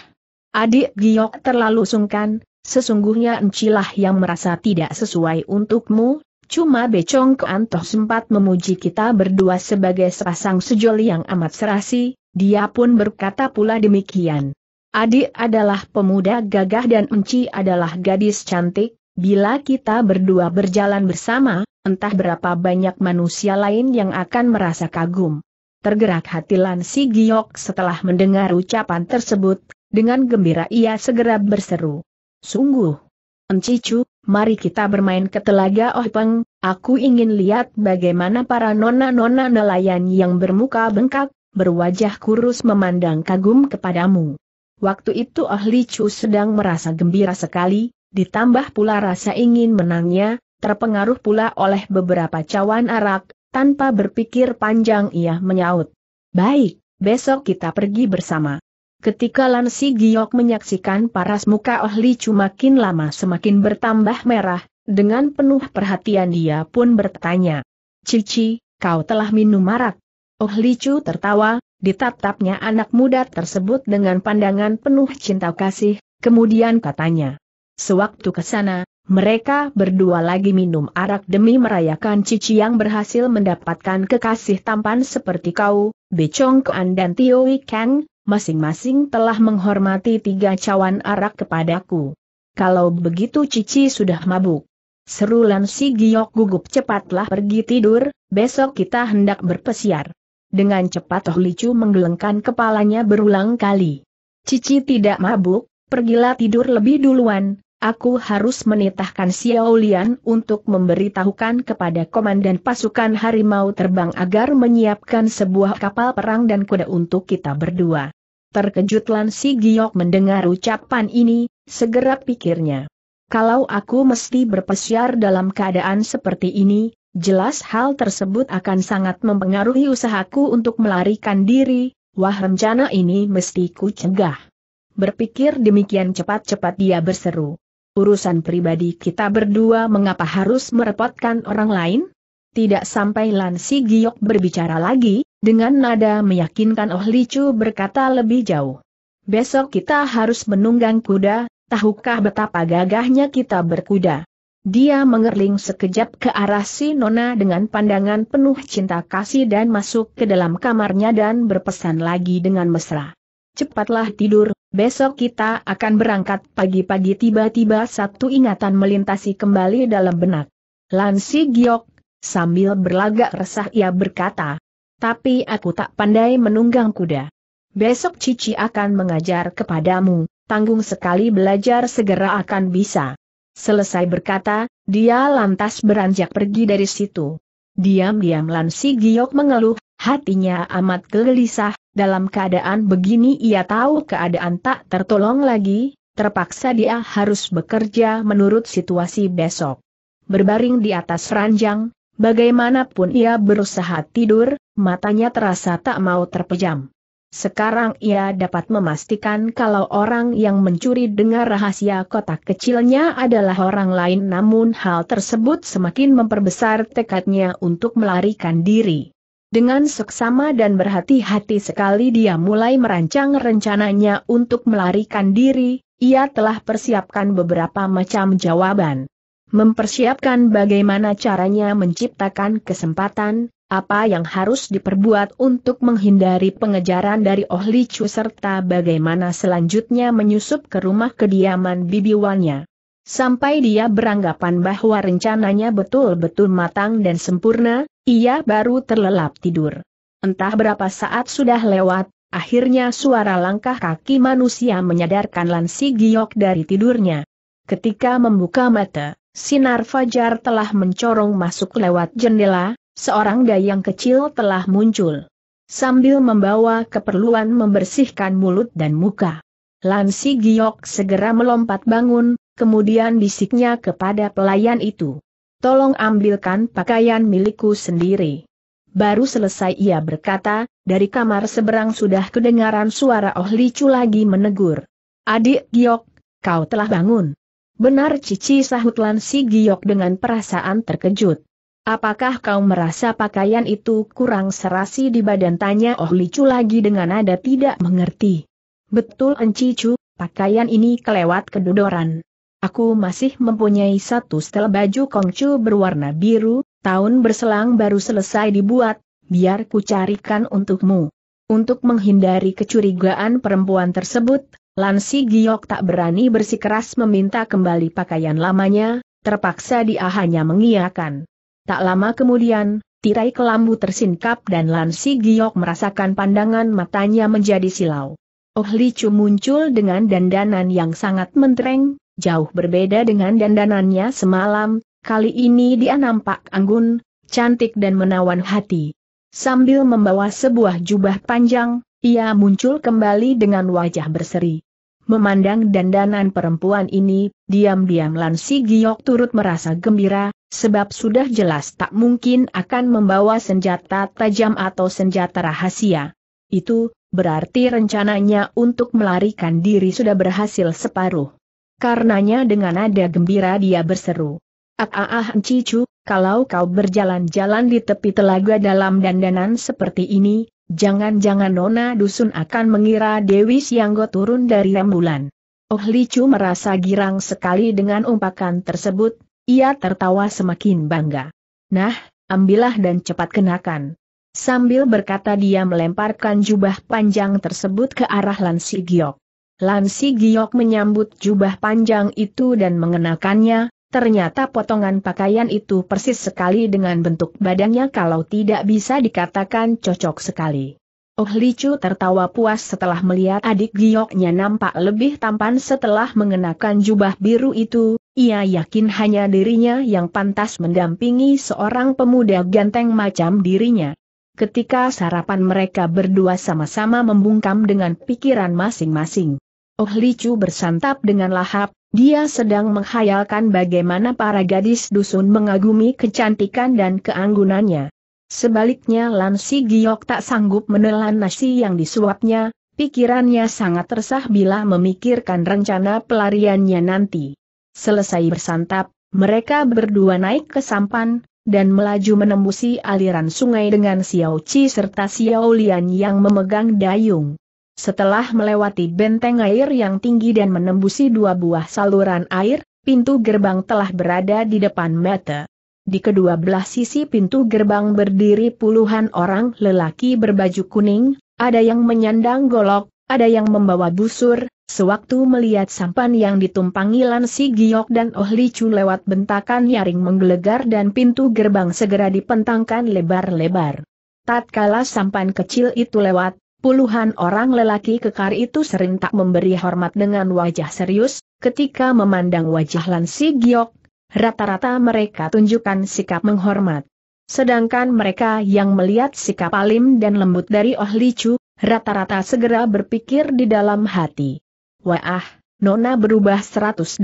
Adik Giok terlalu sungkan, sesungguhnya encilah yang merasa tidak sesuai untukmu, Cuma Becong Keantoh sempat memuji kita berdua sebagai sepasang sejoli yang amat serasi, dia pun berkata pula demikian. Adik adalah pemuda gagah dan Enci adalah gadis cantik, bila kita berdua berjalan bersama, entah berapa banyak manusia lain yang akan merasa kagum. Tergerak hati Lan Si Giok setelah mendengar ucapan tersebut, dengan gembira ia segera berseru. Sungguh. Chu, mari kita bermain ke Telaga Oh Peng. aku ingin lihat bagaimana para nona-nona nelayan yang bermuka bengkak, berwajah kurus memandang kagum kepadamu. Waktu itu ahli Chu sedang merasa gembira sekali, ditambah pula rasa ingin menangnya, terpengaruh pula oleh beberapa cawan arak, tanpa berpikir panjang ia menyaut. Baik, besok kita pergi bersama. Ketika Lan Giok menyaksikan paras muka ahli Chu makin lama semakin bertambah merah, dengan penuh perhatian dia pun bertanya. Cici, kau telah minum arak? Li Chu tertawa, Ditatapnya anak muda tersebut dengan pandangan penuh cinta kasih, kemudian katanya. Sewaktu ke sana, mereka berdua lagi minum arak demi merayakan Cici yang berhasil mendapatkan kekasih tampan seperti kau, Becong Kuan dan Tio Kang, masing-masing telah menghormati tiga cawan arak kepadaku. Kalau begitu Cici sudah mabuk. Serulan si Giok gugup cepatlah pergi tidur, besok kita hendak berpesiar. Dengan cepat Toh Licu menggelengkan kepalanya berulang kali. Cici tidak mabuk, pergilah tidur lebih duluan, aku harus menitahkan Xiao Lian untuk memberitahukan kepada komandan pasukan harimau terbang agar menyiapkan sebuah kapal perang dan kuda untuk kita berdua. Terkejut Lan Si Giok mendengar ucapan ini, segera pikirnya. Kalau aku mesti berpesiar dalam keadaan seperti ini, Jelas hal tersebut akan sangat mempengaruhi usahaku untuk melarikan diri, wah rencana ini mesti ku cegah. Berpikir demikian cepat-cepat dia berseru. Urusan pribadi kita berdua mengapa harus merepotkan orang lain? Tidak sampai Lansi Giok berbicara lagi, dengan nada meyakinkan Oh Licu berkata lebih jauh. Besok kita harus menunggang kuda, tahukah betapa gagahnya kita berkuda? Dia mengerling sekejap ke arah si Nona dengan pandangan penuh cinta kasih dan masuk ke dalam kamarnya dan berpesan lagi dengan mesra. Cepatlah tidur, besok kita akan berangkat pagi-pagi tiba-tiba satu ingatan melintasi kembali dalam benak. Lansi Giok, sambil berlagak resah ia berkata, tapi aku tak pandai menunggang kuda. Besok Cici akan mengajar kepadamu, tanggung sekali belajar segera akan bisa. Selesai berkata, dia lantas beranjak pergi dari situ. Diam-diam Lansi Si Giok mengeluh, hatinya amat gelisah, dalam keadaan begini ia tahu keadaan tak tertolong lagi, terpaksa dia harus bekerja menurut situasi besok. Berbaring di atas ranjang, bagaimanapun ia berusaha tidur, matanya terasa tak mau terpejam. Sekarang ia dapat memastikan kalau orang yang mencuri dengar rahasia kotak kecilnya adalah orang lain namun hal tersebut semakin memperbesar tekadnya untuk melarikan diri. Dengan seksama dan berhati-hati sekali dia mulai merancang rencananya untuk melarikan diri, ia telah persiapkan beberapa macam jawaban. Mempersiapkan bagaimana caranya menciptakan kesempatan, apa yang harus diperbuat untuk menghindari pengejaran dari Oh Li Chu serta bagaimana selanjutnya menyusup ke rumah kediaman Bibi Wan-nya. Sampai dia beranggapan bahwa rencananya betul-betul matang dan sempurna, ia baru terlelap tidur. Entah berapa saat sudah lewat, Akhirnya suara langkah kaki manusia menyadarkan Lansi Giok dari tidurnya. Ketika membuka mata, sinar fajar telah mencorong masuk lewat jendela, seorang dayang kecil telah muncul. Sambil membawa keperluan membersihkan mulut dan muka. Lansi Giok segera melompat bangun, kemudian bisiknya kepada pelayan itu. Tolong ambilkan pakaian milikku sendiri. Baru selesai ia berkata, dari kamar seberang sudah kedengaran suara Oh Licu lagi menegur. Adik Giok, kau telah bangun. Benar Cici sahut Lansi Giok dengan perasaan terkejut. Apakah kau merasa pakaian itu kurang serasi di badan tanya Oh Licu lagi dengan nada tidak mengerti. Betul Encicu, pakaian ini kelewat kedodoran. Aku masih mempunyai satu setel baju kongcu berwarna biru, tahun berselang baru selesai dibuat, biar ku carikan untukmu. Untuk menghindari kecurigaan perempuan tersebut, Lansi Giok tak berani bersikeras meminta kembali pakaian lamanya, terpaksa dia hanya mengiyakan. Tak lama kemudian, tirai kelambu tersingkap dan Lansi Giok merasakan pandangan matanya menjadi silau. Oh Licu muncul dengan dandanan yang sangat mentereng, jauh berbeda dengan dandanannya semalam, kali ini dia nampak anggun, cantik dan menawan hati. Sambil membawa sebuah jubah panjang, ia muncul kembali dengan wajah berseri. Memandang dandanan perempuan ini, diam-diam Lan Si Giok turut merasa gembira, sebab sudah jelas tak mungkin akan membawa senjata tajam atau senjata rahasia. Itu, berarti rencananya untuk melarikan diri sudah berhasil separuh. Karenanya dengan nada gembira dia berseru. Ah ah ah Cicu, kalau kau berjalan-jalan di tepi telaga dalam dandanan seperti ini, Jangan-jangan Nona Dusun akan mengira Dewi Sianggo turun dari rembulan. Oh Licu merasa girang sekali dengan umpakan tersebut, ia tertawa semakin bangga. Nah, ambillah dan cepat kenakan. Sambil berkata dia melemparkan jubah panjang tersebut ke arah Lansi Giok. Lansi Giok menyambut jubah panjang itu dan mengenakannya, Ternyata potongan pakaian itu persis sekali dengan bentuk badannya kalau tidak bisa dikatakan cocok sekali. Oh Licu tertawa puas setelah melihat adik gioknya nampak lebih tampan setelah mengenakan jubah biru itu, ia yakin hanya dirinya yang pantas mendampingi seorang pemuda ganteng macam dirinya. Ketika sarapan mereka berdua sama-sama membungkam dengan pikiran masing-masing. Oh Licu bersantap dengan lahap, dia sedang menghayalkan bagaimana para gadis dusun mengagumi kecantikan dan keanggunannya. Sebaliknya Lansi Giok tak sanggup menelan nasi yang disuapnya, pikirannya sangat resah bila memikirkan rencana pelariannya nanti. Selesai bersantap, mereka berdua naik ke sampan, dan melaju menembusi aliran sungai dengan Xiao Qi serta Xiao Lian yang memegang dayung. Setelah melewati benteng air yang tinggi dan menembusi dua buah saluran air, pintu gerbang telah berada di depan mata. Di kedua belah sisi pintu gerbang berdiri puluhan orang lelaki berbaju kuning, ada yang menyandang golok, ada yang membawa busur, Sewaktu melihat sampan yang ditumpangi Lansi Giok dan Oh Li Chu lewat bentakan nyaring menggelegar dan pintu gerbang segera dipentangkan lebar-lebar. Tatkala sampan kecil itu lewat, Puluhan orang lelaki kekar itu sering tak memberi hormat dengan wajah serius, ketika memandang wajah Lansi Giok, rata-rata mereka tunjukkan sikap menghormat. Sedangkan mereka yang melihat sikap alim dan lembut dari Oh Licu, rata-rata segera berpikir di dalam hati. Wah, Nona berubah 180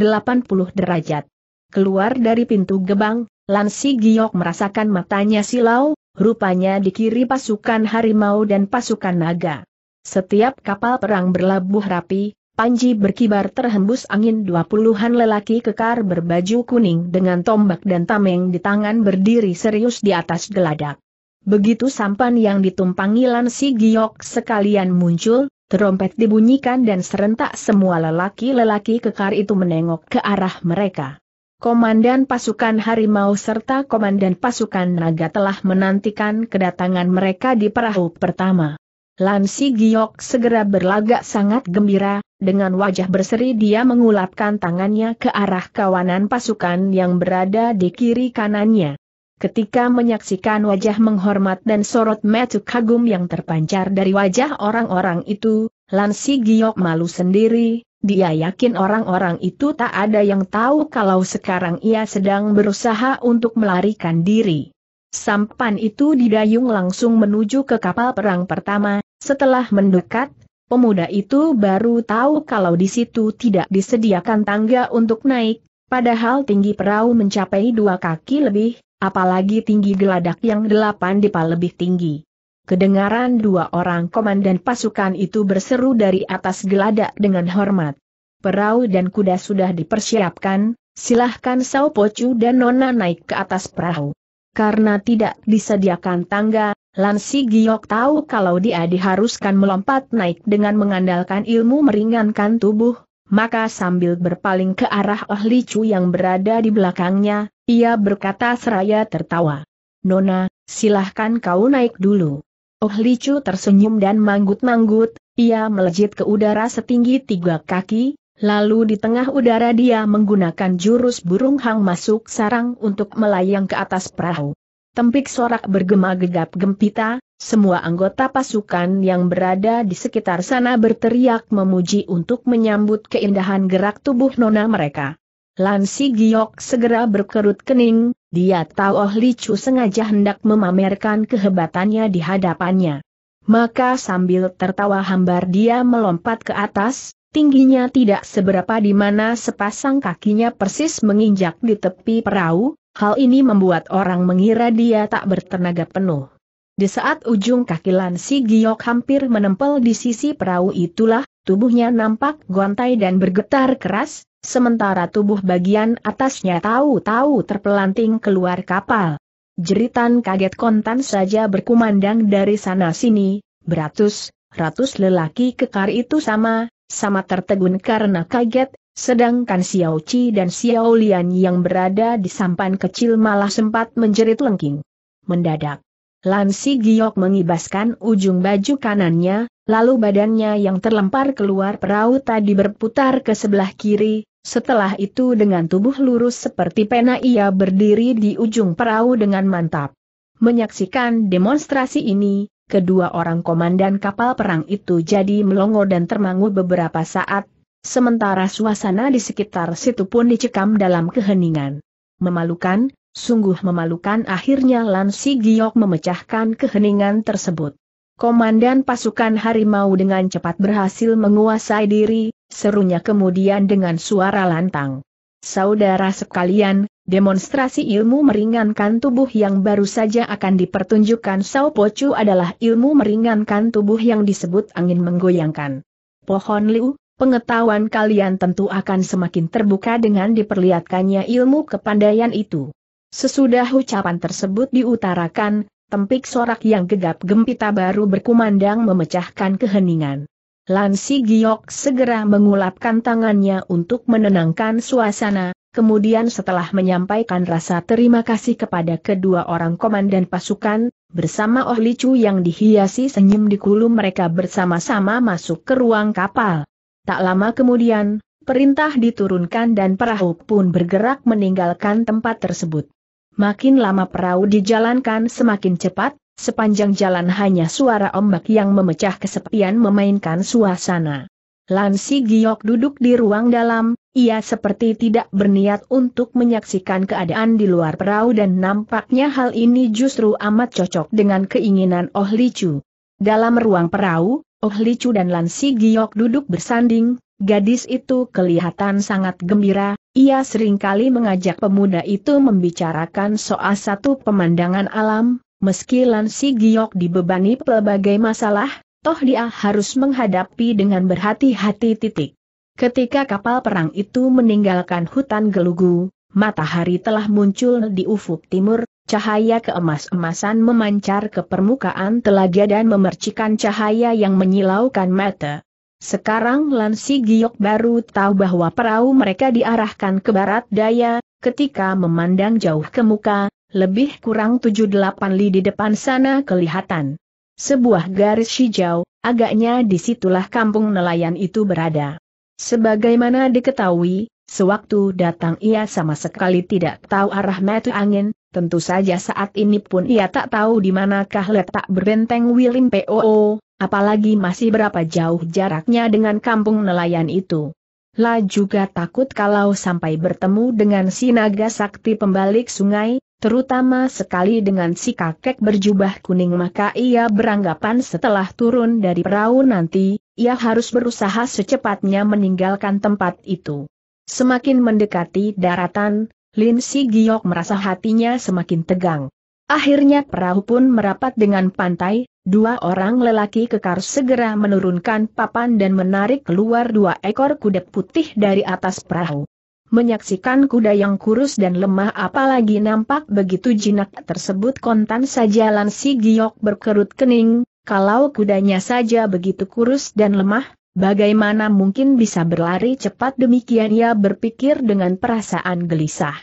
derajat. Keluar dari pintu gebang, Lansi Giok merasakan matanya silau, Rupanya dikiri pasukan harimau dan pasukan naga. Setiap kapal perang berlabuh rapi, Panji berkibar terhembus angin dua puluhan lelaki kekar berbaju kuning dengan tombak dan tameng di tangan berdiri serius di atas geladak. Begitu sampan yang ditumpangi Lansi Giok sekalian muncul, Terompet dibunyikan dan serentak semua lelaki-lelaki kekar itu menengok ke arah mereka. Komandan pasukan harimau serta komandan pasukan naga telah menantikan kedatangan mereka di perahu pertama. Lansi Giok segera berlagak sangat gembira, dengan wajah berseri dia mengulapkan tangannya ke arah kawanan pasukan yang berada di kiri kanannya. Ketika menyaksikan wajah menghormat dan sorot mata kagum yang terpancar dari wajah orang-orang itu, Lansi Giok malu sendiri, dia yakin orang-orang itu tak ada yang tahu kalau sekarang ia sedang berusaha untuk melarikan diri. Sampan itu didayung langsung menuju ke kapal perang pertama, setelah mendekat, pemuda itu baru tahu kalau di situ tidak disediakan tangga untuk naik, padahal tinggi perahu mencapai dua kaki lebih, apalagi tinggi geladak yang delapan dipa lebih tinggi kedengaran dua orang komandan pasukan itu berseru dari atas geladak dengan hormat. Perahu dan kuda sudah dipersiapkan, silahkan Sao Pocu dan Nona naik ke atas perahu. Karena tidak disediakan tangga, Lansi Giok tahu kalau dia diharuskan melompat naik dengan mengandalkan ilmu meringankan tubuh, maka sambil berpaling ke arah Oh Licu yang berada di belakangnya, ia berkata seraya tertawa. Nona, silahkan kau naik dulu. Oh Licu tersenyum dan manggut-manggut, ia melejit ke udara setinggi tiga kaki, lalu di tengah udara dia menggunakan jurus burung hang masuk sarang untuk melayang ke atas perahu. Tempik sorak bergema gegap gempita, semua anggota pasukan yang berada di sekitar sana berteriak memuji untuk menyambut keindahan gerak tubuh nona mereka. Lansi Giok segera berkerut kening, dia tahu Oh Li sengaja hendak memamerkan kehebatannya di hadapannya. Maka sambil tertawa hambar dia melompat ke atas, tingginya tidak seberapa di mana sepasang kakinya persis menginjak di tepi perahu, hal ini membuat orang mengira dia tak bertenaga penuh. Di saat ujung kaki Lan Si Giok hampir menempel di sisi perahu itulah, tubuhnya nampak gontai dan bergetar keras, sementara tubuh bagian atasnya tahu-tahu terpelanting keluar kapal. Jeritan kaget kontan saja berkumandang dari sana-sini, beratus, ratus lelaki kekar itu sama, sama tertegun karena kaget, sedangkan Xiao Qi dan Xiao Lian yang berada di sampan kecil malah sempat menjerit lengking. Mendadak, Lansi Giok mengibaskan ujung baju kanannya, lalu badannya yang terlempar keluar perahu tadi berputar ke sebelah kiri, setelah itu dengan tubuh lurus seperti pena ia berdiri di ujung perahu dengan mantap. Menyaksikan demonstrasi ini, kedua orang komandan kapal perang itu jadi melongo dan termangu beberapa saat, sementara suasana di sekitar situ pun dicekam dalam keheningan. Memalukan, sungguh memalukan akhirnya Lansi Giok memecahkan keheningan tersebut. Komandan pasukan harimau dengan cepat berhasil menguasai diri, serunya kemudian dengan suara lantang. Saudara sekalian, demonstrasi ilmu meringankan tubuh yang baru saja akan dipertunjukkan Sao Pocu adalah ilmu meringankan tubuh yang disebut angin menggoyangkan. Pohon liu, pengetahuan kalian tentu akan semakin terbuka dengan diperlihatkannya ilmu kepandaian itu. Sesudah ucapan tersebut diutarakan, tempik sorak yang gegap gempita baru berkumandang memecahkan keheningan. Lansi Giok segera mengulapkan tangannya untuk menenangkan suasana, kemudian setelah menyampaikan rasa terima kasih kepada kedua orang komandan pasukan, bersama Oh Licu yang dihiasi senyum di kulum mereka bersama-sama masuk ke ruang kapal. Tak lama kemudian, perintah diturunkan dan perahu pun bergerak meninggalkan tempat tersebut. Makin lama perahu dijalankan semakin cepat, Sepanjang jalan hanya suara ombak yang memecah kesepian memainkan suasana. Lansi Giok duduk di ruang dalam, ia seperti tidak berniat untuk menyaksikan keadaan di luar perahu dan nampaknya hal ini justru amat cocok dengan keinginan Oh Licu. Dalam ruang perahu, Oh Licu dan Lansi Giok duduk bersanding, gadis itu kelihatan sangat gembira, ia seringkali mengajak pemuda itu membicarakan soal satu pemandangan alam, Meski Lan Si Giok dibebani pelbagai masalah, toh dia harus menghadapi dengan berhati-hati titik. Ketika kapal perang itu meninggalkan hutan gelugu, matahari telah muncul di ufuk timur, cahaya keemas-emasan memancar ke permukaan telaga dan memercikan cahaya yang menyilaukan mata. Sekarang Lansi Giok baru tahu bahwa perahu mereka diarahkan ke barat daya, ketika memandang jauh ke muka, lebih kurang 7-8 li di depan sana kelihatan. Sebuah garis hijau, agaknya disitulah kampung nelayan itu berada. Sebagaimana diketahui, sewaktu datang ia sama sekali tidak tahu arah metu angin, tentu saja saat ini pun ia tak tahu di manakah letak berbenteng Wilim POO, apalagi masih berapa jauh jaraknya dengan kampung nelayan itu. La juga takut kalau sampai bertemu dengan si naga sakti pembalik sungai, Terutama sekali dengan si kakek berjubah kuning maka ia beranggapan setelah turun dari perahu nanti, ia harus berusaha secepatnya meninggalkan tempat itu. Semakin mendekati daratan, Lin Si Giok merasa hatinya semakin tegang. Akhirnya perahu pun merapat dengan pantai, dua orang lelaki kekar segera menurunkan papan dan menarik keluar dua ekor kuda putih dari atas perahu. Menyaksikan kuda yang kurus dan lemah apalagi nampak begitu jinak tersebut kontan saja Lan Giok berkerut kening, kalau kudanya saja begitu kurus dan lemah, bagaimana mungkin bisa berlari cepat demikian ia berpikir dengan perasaan gelisah.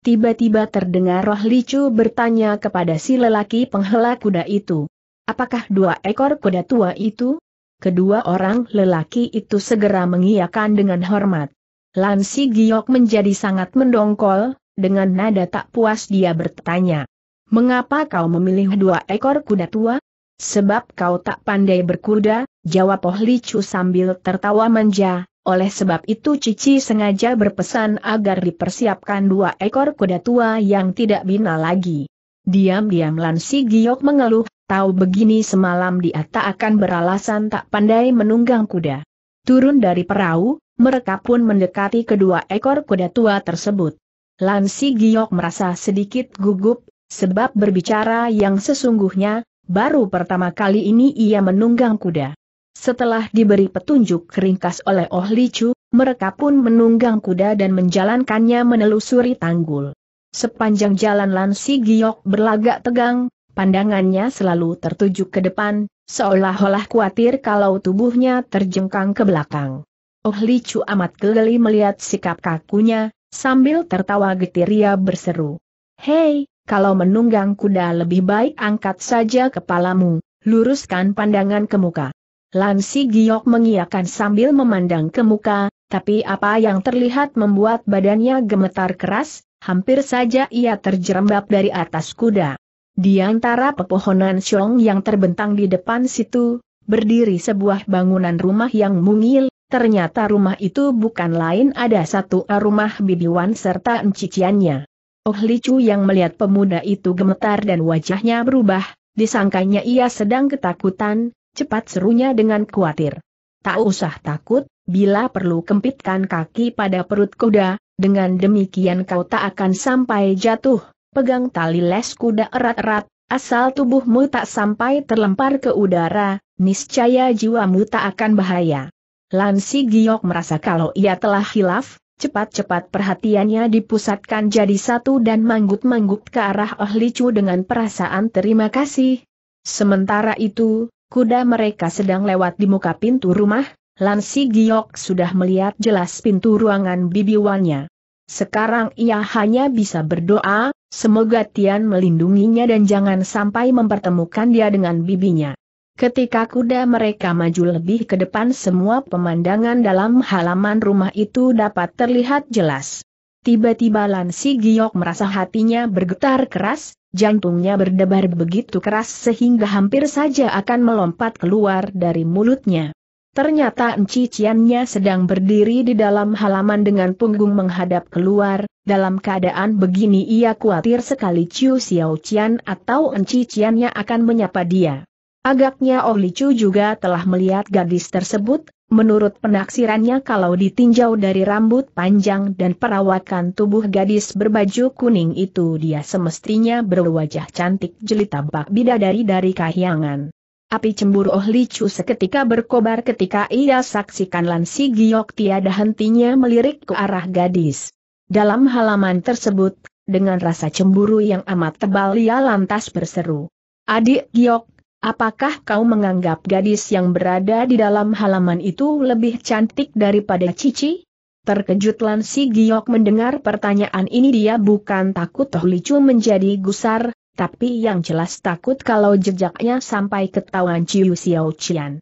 Tiba-tiba terdengar roh licu bertanya kepada si lelaki penghela kuda itu. Apakah dua ekor kuda tua itu? Kedua orang lelaki itu segera mengiyakan dengan hormat. Lansi Giok menjadi sangat mendongkol, dengan nada tak puas dia bertanya. Mengapa kau memilih dua ekor kuda tua? Sebab kau tak pandai berkuda, jawab Oh Licu sambil tertawa manja, oleh sebab itu Cici sengaja berpesan agar dipersiapkan dua ekor kuda tua yang tidak bina lagi. Diam-diam Lansi Giok mengeluh, tahu begini semalam dia tak akan beralasan tak pandai menunggang kuda. Turun dari perahu, mereka pun mendekati kedua ekor kuda tua tersebut. Lansi Giok merasa sedikit gugup, sebab berbicara yang sesungguhnya, baru pertama kali ini ia menunggang kuda. Setelah diberi petunjuk keringkas oleh Oh Licu, mereka pun menunggang kuda dan menjalankannya menelusuri tanggul. Sepanjang jalan Lansi Giok berlagak tegang, pandangannya selalu tertuju ke depan, seolah-olah khawatir kalau tubuhnya terjengkang ke belakang. Oh Li Chu amat geli melihat sikap kakunya, sambil tertawa getir ia berseru. Hei, kalau menunggang kuda lebih baik angkat saja kepalamu, luruskan pandangan ke muka. Lansi Giok mengiakan sambil memandang ke muka, tapi apa yang terlihat membuat badannya gemetar keras, hampir saja ia terjerembab dari atas kuda. Di antara pepohonan Xiong yang terbentang di depan situ, berdiri sebuah bangunan rumah yang mungil, Ternyata rumah itu bukan lain ada satu rumah bibiwan serta enciciannya. Oh Licu yang melihat pemuda itu gemetar dan wajahnya berubah, disangkanya ia sedang ketakutan, cepat serunya dengan khawatir. Tak usah takut, bila perlu kempitkan kaki pada perut kuda, dengan demikian kau tak akan sampai jatuh, pegang tali les kuda erat-erat, asal tubuhmu tak sampai terlempar ke udara, niscaya jiwamu tak akan bahaya. Lansi Si Giok merasa kalau ia telah hilaf, cepat-cepat perhatiannya dipusatkan jadi satu dan manggut-manggut ke arah Oh Licu dengan perasaan terima kasih. Sementara itu, kuda mereka sedang lewat di muka pintu rumah, Lansi Si Giok sudah melihat jelas pintu ruangan bibiwannya. Sekarang ia hanya bisa berdoa, semoga Tian melindunginya dan jangan sampai mempertemukan dia dengan bibinya. Ketika kuda mereka maju lebih ke depan semua pemandangan dalam halaman rumah itu dapat terlihat jelas. Tiba-tiba Lansi Giok merasa hatinya bergetar keras, jantungnya berdebar begitu keras sehingga hampir saja akan melompat keluar dari mulutnya. Ternyata Enci Ciannya sedang berdiri di dalam halaman dengan punggung menghadap keluar, dalam keadaan begini ia khawatir sekali Ciu Xiao Cian atau Enci Ciannya akan menyapa dia. Agaknya oh Chu juga telah melihat gadis tersebut, menurut penaksirannya kalau ditinjau dari rambut panjang dan perawatan tubuh gadis berbaju kuning itu dia semestinya berwajah cantik jeli tampak bidadari dari kahyangan. Api cemburu Oh Chu seketika berkobar ketika ia saksikan Lansi Giok tiada hentinya melirik ke arah gadis. Dalam halaman tersebut, dengan rasa cemburu yang amat tebal ia lantas berseru. Adik Giok, Apakah kau menganggap gadis yang berada di dalam halaman itu lebih cantik daripada Cici? Terkejut Si Giok mendengar pertanyaan ini dia bukan takut Toh Licu menjadi gusar, tapi yang jelas takut kalau jejaknya sampai ketahuan Ciu Xiao Qian.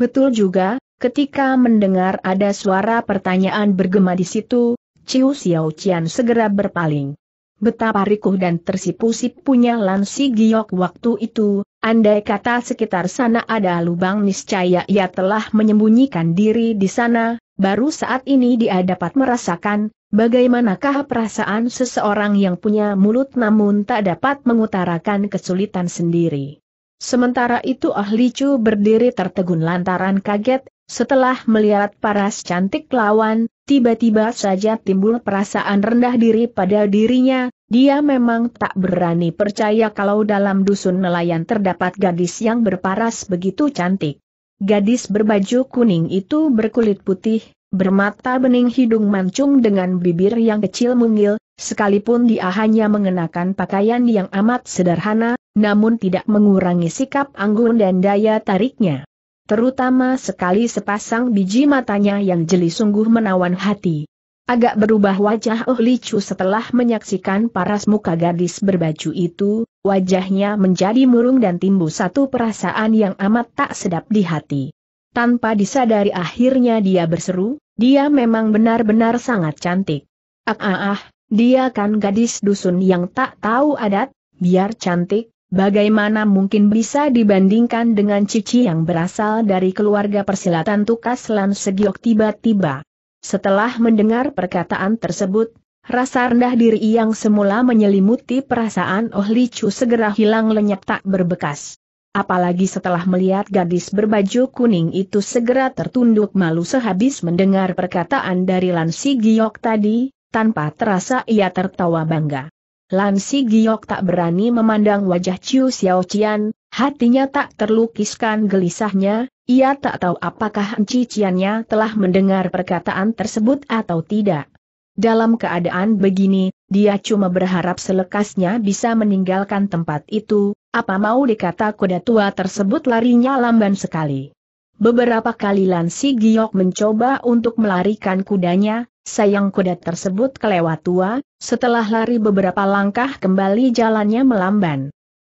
Betul juga, ketika mendengar ada suara pertanyaan bergema di situ, Ciu Xiao Qian segera berpaling. Betapa rikuh dan tersipu punya Lansi Giok waktu itu, andai kata sekitar sana ada lubang niscaya ia telah menyembunyikan diri di sana, baru saat ini dia dapat merasakan, bagaimanakah perasaan seseorang yang punya mulut namun tak dapat mengutarakan kesulitan sendiri. Sementara itu ahli Chu berdiri tertegun lantaran kaget, setelah melihat paras cantik lawan, tiba-tiba saja timbul perasaan rendah diri pada dirinya, dia memang tak berani percaya kalau dalam dusun nelayan terdapat gadis yang berparas begitu cantik. Gadis berbaju kuning itu berkulit putih, bermata bening hidung mancung dengan bibir yang kecil mungil, sekalipun dia hanya mengenakan pakaian yang amat sederhana, namun tidak mengurangi sikap anggun dan daya tariknya terutama sekali sepasang biji matanya yang jeli sungguh menawan hati. Agak berubah wajah Oh Licu setelah menyaksikan paras muka gadis berbaju itu, wajahnya menjadi murung dan timbul satu perasaan yang amat tak sedap di hati. Tanpa disadari akhirnya dia berseru, dia memang benar-benar sangat cantik. Ah ah ah, dia kan gadis dusun yang tak tahu adat, biar cantik, Bagaimana mungkin bisa dibandingkan dengan Cici yang berasal dari keluarga persilatan Tukas Lan Segiok tiba-tiba. Setelah mendengar perkataan tersebut, rasa rendah diri yang semula menyelimuti perasaan Oh Licu segera hilang lenyap tak berbekas. Apalagi setelah melihat gadis berbaju kuning itu segera tertunduk malu sehabis mendengar perkataan dari Lan Segiok tadi, tanpa terasa ia tertawa bangga. Lansi Giok tak berani memandang wajah Chiu Xiao Qian, hatinya tak terlukiskan gelisahnya, ia tak tahu apakah Enci Qiannya telah mendengar perkataan tersebut atau tidak. Dalam keadaan begini, dia cuma berharap selekasnya bisa meninggalkan tempat itu, apa mau dikata kuda tua tersebut larinya lamban sekali. Beberapa kali Lansi Giok mencoba untuk melarikan kudanya, Sayang kuda tersebut kelewat tua, setelah lari beberapa langkah kembali jalannya melamban.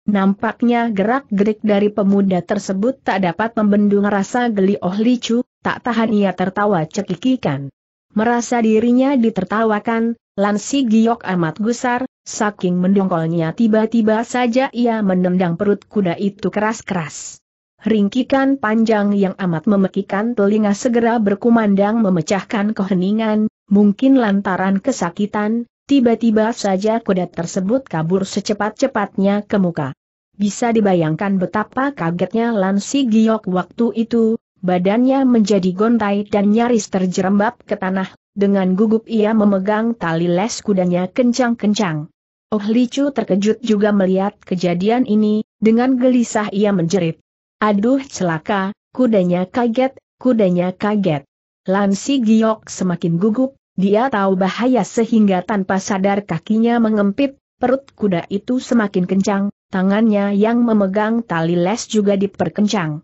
Nampaknya gerak-gerik dari pemuda tersebut tak dapat membendung rasa geli Oh Licu, tak tahan ia tertawa cekikikan. Merasa dirinya ditertawakan, Lansi giok amat gusar, saking mendongkolnya tiba-tiba saja ia menendang perut kuda itu keras-keras. Ringkikan panjang yang amat memekikan telinga segera berkumandang memecahkan keheningan, mungkin lantaran kesakitan, tiba-tiba saja kuda tersebut kabur secepat-cepatnya ke muka. Bisa dibayangkan betapa kagetnya Lansi Giok waktu itu, badannya menjadi gontai dan nyaris terjerembab ke tanah, dengan gugup ia memegang tali les kudanya kencang-kencang. Oh Licu terkejut juga melihat kejadian ini, dengan gelisah ia menjerit. Aduh celaka, kudanya kaget, kudanya kaget. Lansi Giok semakin gugup, dia tahu bahaya sehingga tanpa sadar kakinya mengempit, perut kuda itu semakin kencang, tangannya yang memegang tali les juga diperkencang.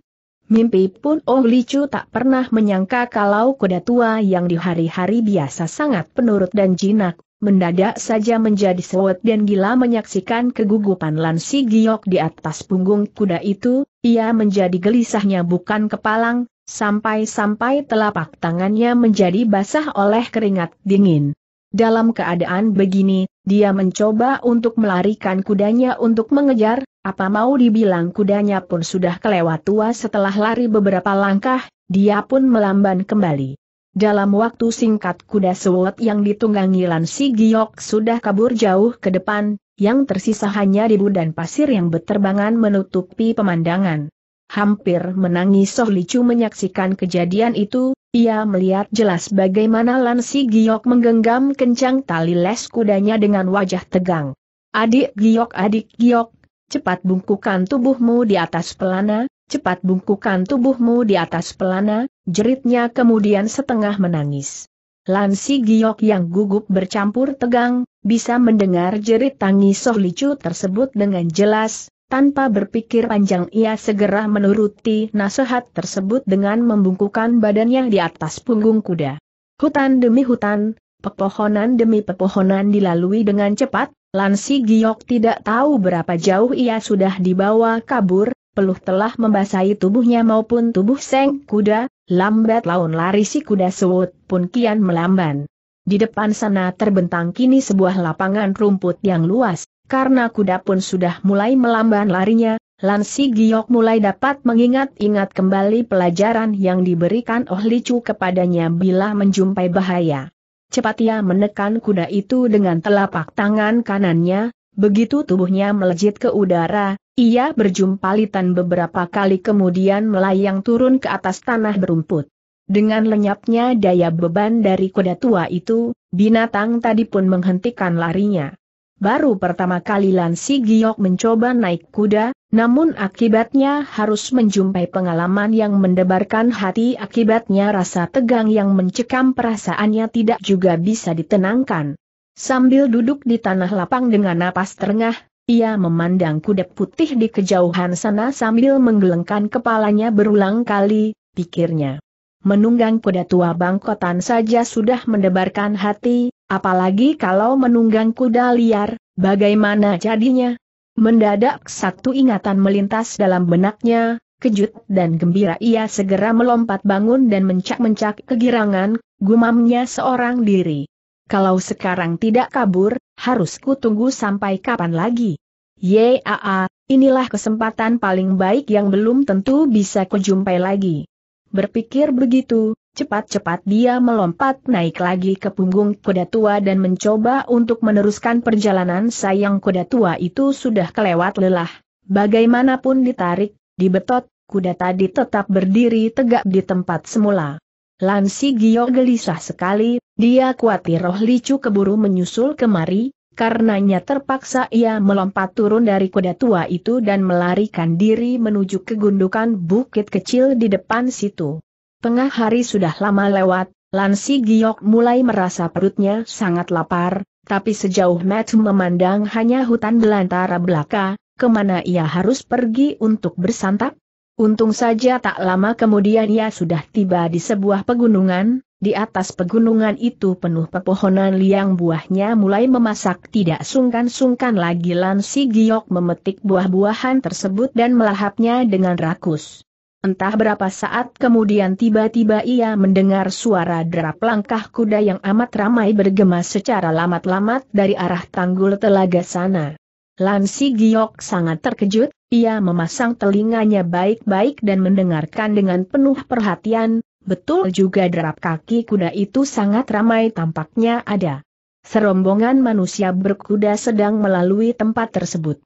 Mimpi pun Oh Licu tak pernah menyangka kalau kuda tua yang di hari-hari biasa sangat penurut dan jinak, mendadak saja menjadi sewot dan gila menyaksikan kegugupan Lansi Giok di atas punggung kuda itu, ia menjadi gelisahnya bukan kepalang, sampai-sampai telapak tangannya menjadi basah oleh keringat dingin. Dalam keadaan begini, dia mencoba untuk melarikan kudanya untuk mengejar, apa mau dibilang kudanya pun sudah kelewat tua setelah lari beberapa langkah, dia pun melamban kembali. Dalam waktu singkat kuda sewot yang ditunggangi Lansi Giok sudah kabur jauh ke depan, yang tersisa hanya debu dan pasir yang berterbangan menutupi pemandangan. Hampir menangis Soh Licu menyaksikan kejadian itu, ia melihat jelas bagaimana Lansi Giok menggenggam kencang tali les kudanya dengan wajah tegang. Adik Giok adik Giok, cepat bungkukan tubuhmu di atas pelana, cepat bungkukan tubuhmu di atas pelana, jeritnya kemudian setengah menangis. Lansi Giok yang gugup bercampur tegang, bisa mendengar jerit tangis Soh Licu tersebut dengan jelas, tanpa berpikir panjang ia segera menuruti nasihat tersebut dengan membungkukan badannya di atas punggung kuda. Hutan demi hutan, pepohonan demi pepohonan dilalui dengan cepat, Lansi Giok tidak tahu berapa jauh ia sudah dibawa kabur, peluh telah membasahi tubuhnya maupun tubuh seng kuda, lambat laun lari si kuda sewut pun kian melamban. Di depan sana terbentang kini sebuah lapangan rumput yang luas, karena kuda pun sudah mulai melamban larinya, Lansi Giok mulai dapat mengingat-ingat kembali pelajaran yang diberikan Oh Licu kepadanya bila menjumpai bahaya. Cepat ia menekan kuda itu dengan telapak tangan kanannya, begitu tubuhnya melejit ke udara, ia berjumpa litan beberapa kali kemudian melayang turun ke atas tanah berumput. Dengan lenyapnya daya beban dari kuda tua itu, binatang tadi pun menghentikan larinya. Baru pertama kali Lan Giok mencoba naik kuda, namun akibatnya harus menjumpai pengalaman yang mendebarkan hati akibatnya rasa tegang yang mencekam perasaannya tidak juga bisa ditenangkan. Sambil duduk di tanah lapang dengan napas terengah, ia memandang kuda putih di kejauhan sana sambil menggelengkan kepalanya berulang kali, pikirnya. Menunggang kuda tua bangkotan saja sudah mendebarkan hati, Apalagi kalau menunggang kuda liar, bagaimana jadinya? Mendadak satu ingatan melintas dalam benaknya, kejut dan gembira ia segera melompat bangun dan mencak-mencak kegirangan, gumamnya seorang diri. Kalau sekarang tidak kabur, harus ku tunggu sampai kapan lagi? Yaa, inilah kesempatan paling baik yang belum tentu bisa kujumpai lagi. Berpikir begitu, Cepat-cepat dia melompat naik lagi ke punggung kuda tua dan mencoba untuk meneruskan perjalanan sayang kuda tua itu sudah kelewat lelah. Bagaimanapun ditarik, dibetot, kuda tadi tetap berdiri tegak di tempat semula. Lansi Gio gelisah sekali, dia khawatir roh licu keburu menyusul kemari, karenanya terpaksa ia melompat turun dari kuda tua itu dan melarikan diri menuju kegundukan bukit kecil di depan situ. Tengah hari sudah lama lewat, Lansi Giok mulai merasa perutnya sangat lapar, tapi sejauh Matt memandang hanya hutan belantara belaka, kemana ia harus pergi untuk bersantap? Untung saja tak lama kemudian ia sudah tiba di sebuah pegunungan, di atas pegunungan itu penuh pepohonan liang buahnya mulai memasak tidak sungkan-sungkan lagi Lansi Giok memetik buah-buahan tersebut dan melahapnya dengan rakus. Entah berapa saat kemudian tiba-tiba ia mendengar suara derap langkah kuda yang amat ramai bergema secara lamat-lamat dari arah tanggul telaga sana. Lansi Giok sangat terkejut, ia memasang telinganya baik-baik dan mendengarkan dengan penuh perhatian, betul juga derap kaki kuda itu sangat ramai tampaknya ada. Serombongan manusia berkuda sedang melalui tempat tersebut.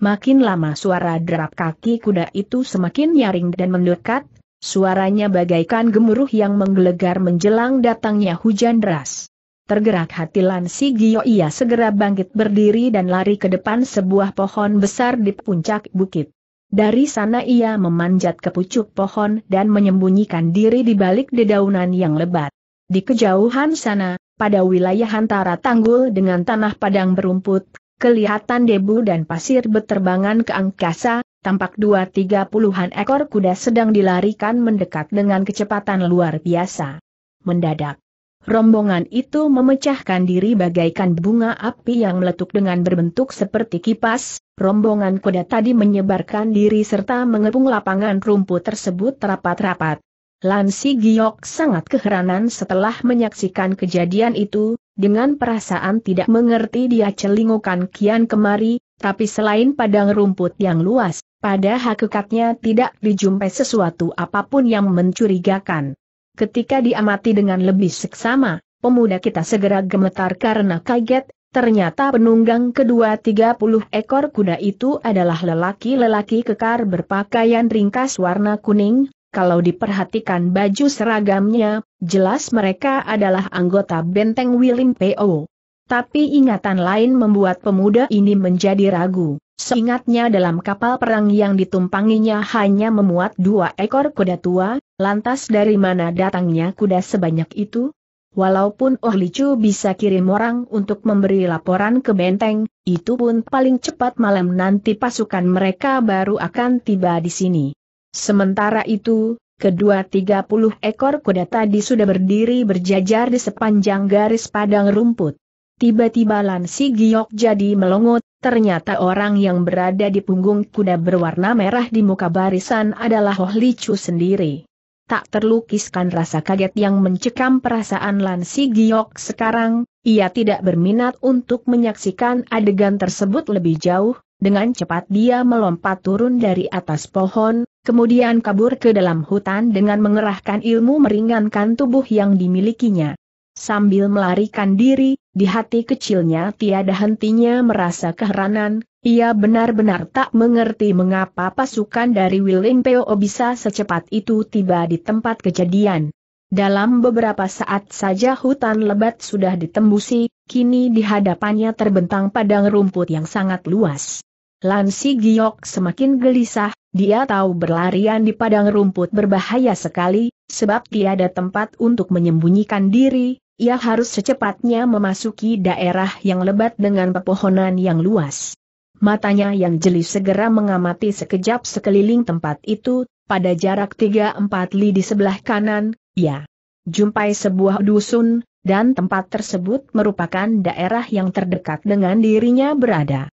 Makin lama suara derap kaki kuda itu semakin nyaring dan mendekat, suaranya bagaikan gemuruh yang menggelegar menjelang datangnya hujan deras. Tergerak hati Lansi Gio ia segera bangkit berdiri dan lari ke depan sebuah pohon besar di puncak bukit. Dari sana ia memanjat ke pucuk pohon dan menyembunyikan diri di balik dedaunan yang lebat. Di kejauhan sana, pada wilayah antara tanggul dengan tanah padang berumput, kelihatan debu dan pasir beterbangan ke angkasa, tampak dua tiga puluhan ekor kuda sedang dilarikan mendekat dengan kecepatan luar biasa. Mendadak. Rombongan itu memecahkan diri bagaikan bunga api yang meletup dengan berbentuk seperti kipas, rombongan kuda tadi menyebarkan diri serta mengepung lapangan rumput tersebut rapat-rapat. Lansi Giok sangat keheranan setelah menyaksikan kejadian itu, dengan perasaan tidak mengerti dia celingukan kian kemari, tapi selain padang rumput yang luas, pada hakikatnya tidak dijumpai sesuatu apapun yang mencurigakan. Ketika diamati dengan lebih seksama, pemuda kita segera gemetar karena kaget, ternyata penunggang kedua 30 ekor kuda itu adalah lelaki-lelaki kekar berpakaian ringkas warna kuning, kalau diperhatikan baju seragamnya, jelas mereka adalah anggota benteng Wilim P.O. Tapi ingatan lain membuat pemuda ini menjadi ragu. Seingatnya dalam kapal perang yang ditumpanginya hanya memuat dua ekor kuda tua, lantas dari mana datangnya kuda sebanyak itu? Walaupun Oh Licu bisa kirim orang untuk memberi laporan ke benteng, itu pun paling cepat malam nanti pasukan mereka baru akan tiba di sini. Sementara itu, kedua tiga puluh ekor kuda tadi sudah berdiri berjajar di sepanjang garis padang rumput. Tiba-tiba Lansi Giok jadi melongot, ternyata orang yang berada di punggung kuda berwarna merah di muka barisan adalah Hoh Chu sendiri. Tak terlukiskan rasa kaget yang mencekam perasaan Lansi Giok sekarang, ia tidak berminat untuk menyaksikan adegan tersebut lebih jauh, dengan cepat dia melompat turun dari atas pohon, kemudian kabur ke dalam hutan dengan mengerahkan ilmu meringankan tubuh yang dimilikinya. Sambil melarikan diri, di hati kecilnya tiada hentinya merasa keheranan, ia benar-benar tak mengerti mengapa pasukan dari Willing Peo bisa secepat itu tiba di tempat kejadian. Dalam beberapa saat saja hutan lebat sudah ditembusi, kini di hadapannya terbentang padang rumput yang sangat luas. Lansi Giok semakin gelisah, dia tahu berlarian di padang rumput berbahaya sekali, sebab tiada tempat untuk menyembunyikan diri, ia harus secepatnya memasuki daerah yang lebat dengan pepohonan yang luas. Matanya yang jeli segera mengamati sekejap sekeliling tempat itu, pada jarak 3-4 li di sebelah kanan, ya, jumpai sebuah dusun, dan tempat tersebut merupakan daerah yang terdekat dengan dirinya berada.